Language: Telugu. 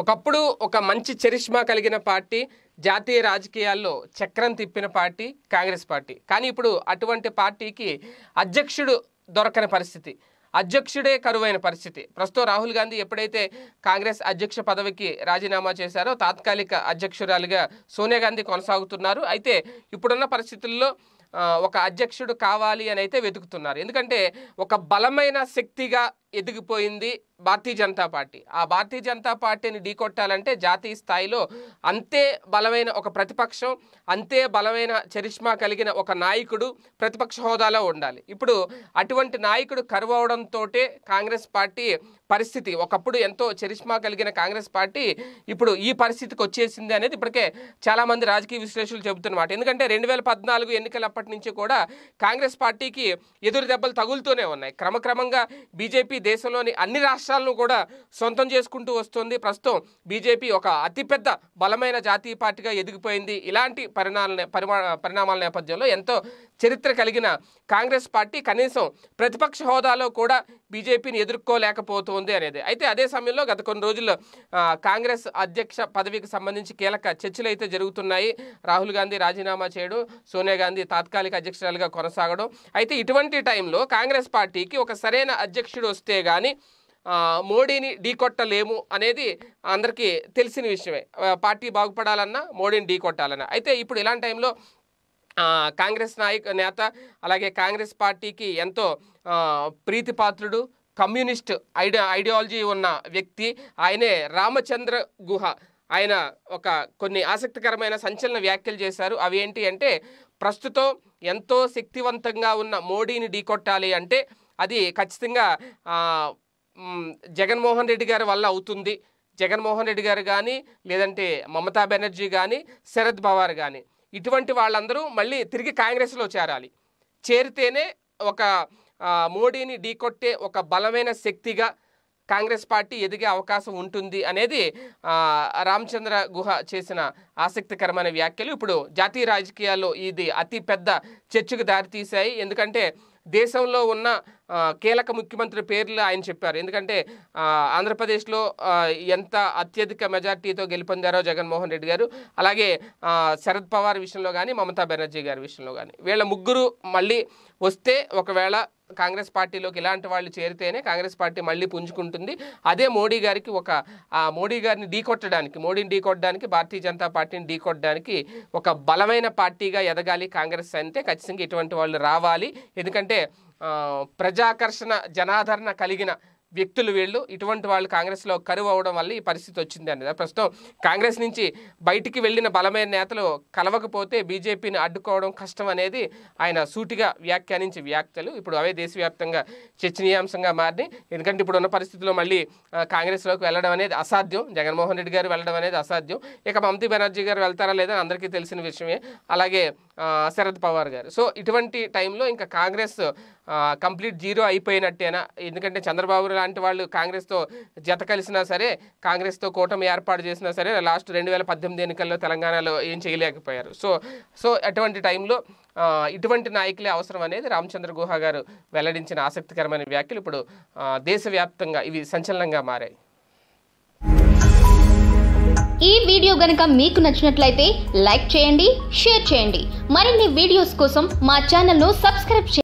ఒకప్పుడు ఒక మంచి చరిష్మా కలిగిన పార్టీ జాతీయ రాజకీయాల్లో చక్రం తిప్పిన పార్టీ కాంగ్రెస్ పార్టీ కానీ ఇప్పుడు అటువంటి పార్టీకి అధ్యక్షుడు దొరకని పరిస్థితి అధ్యక్షుడే కరువైన పరిస్థితి ప్రస్తుతం రాహుల్ గాంధీ ఎప్పుడైతే కాంగ్రెస్ అధ్యక్ష పదవికి రాజీనామా చేశారో తాత్కాలిక అధ్యక్షురాలుగా సోనియా గాంధీ కొనసాగుతున్నారు అయితే ఇప్పుడున్న పరిస్థితుల్లో ఒక అధ్యక్షుడు కావాలి అని అయితే వెతుకుతున్నారు ఎందుకంటే ఒక బలమైన శక్తిగా ఎదిగిపోయింది భారతీయ జనతా పార్టీ ఆ భారతీయ జనతా పార్టీని ఢీకొట్టాలంటే జాతీయ స్థాయిలో అంతే బలమైన ఒక ప్రతిపక్షం అంతే బలమైన చరిష్మా కలిగిన ఒక నాయకుడు ప్రతిపక్ష హోదాలో ఉండాలి ఇప్పుడు అటువంటి నాయకుడు కరువవడంతో కాంగ్రెస్ పార్టీ పరిస్థితి ఒకప్పుడు ఎంతో చరిష్మా కలిగిన కాంగ్రెస్ పార్టీ ఇప్పుడు ఈ పరిస్థితికి వచ్చేసింది అనేది ఇప్పటికే చాలామంది రాజకీయ విశ్లేషకులు చెబుతున్నమాట ఎందుకంటే రెండు వేల పద్నాలుగు ఎన్నికలప్పటి నుంచి కూడా కాంగ్రెస్ పార్టీకి ఎదురు దెబ్బలు తగులుతూనే ఉన్నాయి క్రమక్రమంగా బీజేపీ దేశంలోని అన్ని రాష్ట్రాలను కూడా సొంతం చేసుకుంటూ వస్తుంది ప్రస్తుతం బీజేపీ ఒక అతిపెద్ద బలమైన జాతీయ పార్టీగా ఎదిగిపోయింది ఇలాంటి పరిణామాల పరిణామాల నేపథ్యంలో ఎంతో చరిత్ర కలిగిన కాంగ్రెస్ పార్టీ కనీసం ప్రతిపక్ష హోదాలో కూడా బీజేపీని ఎదుర్కోలేకపోతుంది అనేది అయితే అదే సమయంలో గత కొన్ని రోజుల్లో కాంగ్రెస్ అధ్యక్ష పదవికి సంబంధించి కీలక చర్చలు అయితే జరుగుతున్నాయి రాహుల్ గాంధీ రాజీనామా చేయడం సోనియా గాంధీ తాత్కాలిక అధ్యక్షురాలుగా కొనసాగడం అయితే ఇటువంటి టైంలో కాంగ్రెస్ పార్టీకి ఒక సరైన అధ్యక్షుడు తప్పిస్తే కానీ మోడీని ఢీకొట్టలేము అనేది అందరికీ తెలిసిన విషయమే పార్టీ బాగుపడాలన్నా మోడీని ఢీకొట్టాలన్నా అయితే ఇప్పుడు ఇలాంటి టైంలో కాంగ్రెస్ నాయక నేత అలాగే కాంగ్రెస్ పార్టీకి ఎంతో ప్రీతిపాత్రుడు కమ్యూనిస్ట్ ఐడియా ఐడియాలజీ ఉన్న వ్యక్తి ఆయనే రామచంద్ర గుహ ఆయన ఒక కొన్ని ఆసక్తికరమైన సంచలన వ్యాఖ్యలు చేశారు అవి ఏంటి అంటే ప్రస్తుతం ఎంతో శక్తివంతంగా ఉన్న మోడీని ఢీకొట్టాలి అంటే అది ఖచ్చితంగా జగన్మోహన్ రెడ్డి గారి వల్ల అవుతుంది జగన్మోహన్ రెడ్డి గారు కానీ లేదంటే మమతా బెనర్జీ కానీ శరద్ పవార్ కానీ ఇటువంటి వాళ్ళందరూ మళ్ళీ తిరిగి కాంగ్రెస్లో చేరాలి చేరితేనే ఒక మోడీని ఢీకొట్టే ఒక బలమైన శక్తిగా కాంగ్రెస్ పార్టీ ఎదిగే అవకాశం ఉంటుంది అనేది రామచంద్ర గుహ చేసిన ఆసక్తికరమైన వ్యాఖ్యలు ఇప్పుడు జాతీయ రాజకీయాల్లో ఇది అతి పెద్ద చర్చకు దారితీశాయి ఎందుకంటే దేశంలో ఉన్న కీలక ముఖ్యమంత్రి పేర్లు ఆయన చెప్పారు ఎందుకంటే ఆంధ్రప్రదేశ్లో ఎంత అత్యధిక మెజార్టీతో గెలుపొందారో జగన్మోహన్ రెడ్డి గారు అలాగే శరద్ పవార్ విషయంలో కానీ మమతా బెనర్జీ గారి విషయంలో కానీ వీళ్ళ ముగ్గురు మళ్ళీ వస్తే ఒకవేళ కాంగ్రెస్ పార్టీలోకి ఇలాంటి వాళ్ళు చేరితేనే కాంగ్రెస్ పార్టీ మళ్ళీ పుంజుకుంటుంది అదే మోడీ గారికి ఒక మోడీ గారిని ఢీకొట్టడానికి మోడీని ఢీకొట్టడానికి భారతీయ జనతా పార్టీని ఢీకొట్టడానికి ఒక బలమైన పార్టీగా ఎదగాలి కాంగ్రెస్ అంటే ఖచ్చితంగా ఇటువంటి వాళ్ళు రావాలి ఎందుకంటే ప్రజాకర్షణ జనాదరణ కలిగిన వ్యక్తులు వీళ్ళు ఇటువంటి వాళ్ళు కాంగ్రెస్లో కరువు అవడం వల్ల ఈ పరిస్థితి వచ్చింది అనేది ప్రస్తుతం కాంగ్రెస్ నుంచి బయటికి వెళ్ళిన బలమైన నేతలు కలవకపోతే బీజేపీని అడ్డుకోవడం కష్టం అనేది ఆయన సూటిగా వ్యాఖ్యానించే వ్యాఖ్యలు ఇప్పుడు అవే దేశవ్యాప్తంగా చర్చనీయాంశంగా మారినాయి ఎందుకంటే ఇప్పుడు ఉన్న పరిస్థితుల్లో మళ్ళీ కాంగ్రెస్లోకి వెళ్ళడం అనేది అసాధ్యం జగన్మోహన్ రెడ్డి గారు వెళ్ళడం అనేది అసాధ్యం ఇక మమతా బెనర్జీ గారు వెళ్తారా లేదా అందరికీ తెలిసిన విషయమే అలాగే శరద్ పవార్ గారు సో ఇటువంటి టైంలో ఇంకా కాంగ్రెస్ కంప్లీట్ జీరో అయిపోయినట్టేనా ఎందుకంటే చంద్రబాబు లాంటి వాళ్ళు కాంగ్రెస్తో జత కలిసినా సరే కాంగ్రెస్తో కూటమి ఏర్పాటు చేసినా సరే లాస్ట్ రెండు వేల పద్దెనిమిది ఎన్నికల్లో తెలంగాణలో ఏం చేయలేకపోయారు సో సో అటువంటి టైంలో ఇటువంటి నాయకులే అవసరం అనేది రామచంద్ర గుహ గారు వెల్లడించిన ఆసక్తికరమైన వ్యాఖ్యలు ఇప్పుడు దేశవ్యాప్తంగా ఇవి సంచలనంగా మారాయి ఈ వీడియో గనక మీకు నచ్చినట్లయితే లైక్ చేయండి షేర్ చేయండి మరిన్ని వీడియోస్ కోసం మా ను సబ్స్క్రైబ్ చేయండి